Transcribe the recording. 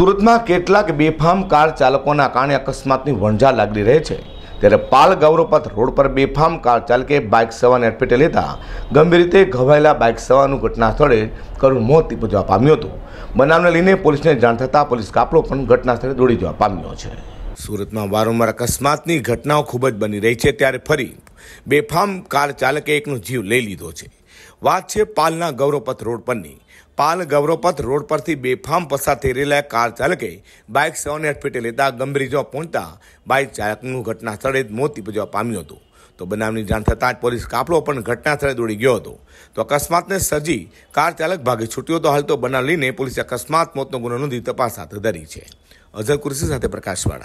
સુરતમાં કેટલાક બેફામ કાર ચાલકોના કારણે અકસ્માતની વણઝા લાગી રહે છે ત્યારે પાલ ગૌરવપથ રોડ પર બેફામ કાર ચાલકે બાઇક સવારને અડફેટે લેતા ગંભીર રીતે ઘવાયેલા બાઇક સવારનું ઘટના સ્થળે કરુણ મોત નિપજવા પામ્યું હતું બનાવને લઈને પોલીસને જાણ થતાં પોલીસ કાપડો પણ ઘટના સ્થળે દોડી જવા પામ્યો છે સુરતમાં વારંવાર અકસ્માતની ઘટનાઓ ખૂબ જ બની રહી છે ત્યારે ફરી બેફામ કાર ચાલકે એકનો જીવ લઈ લીધો છે વાત છે પાલના ગૌરવપથ રોડ પરની પાલ ગૌરવપથ રોડ પરથી બેફામ પસાર થઈ રહેલા કાર ચાલકે બાઇક સવાને અટફેટે લેતા ગંભીર ઇજાઓ પહોંચતા બાઇક ચાલકનું ઘટના સ્થળે જ મોત નીપજવા પામ્યું હતું તો બનાવની જાણ થતાં જ પોલીસ કાફલો પણ ઘટના સ્થળે દોડી ગયો હતો તો અકસ્માતને સર્જી કાર ચાલક ભાગે છૂટ્યો તો હાલ તો બનાવ લઈને પોલીસે અકસ્માત મોતનો ગુનો નોંધી તપાસ હાથ ધરી છે અઝર કુરશી સાથે પ્રકાશવાળા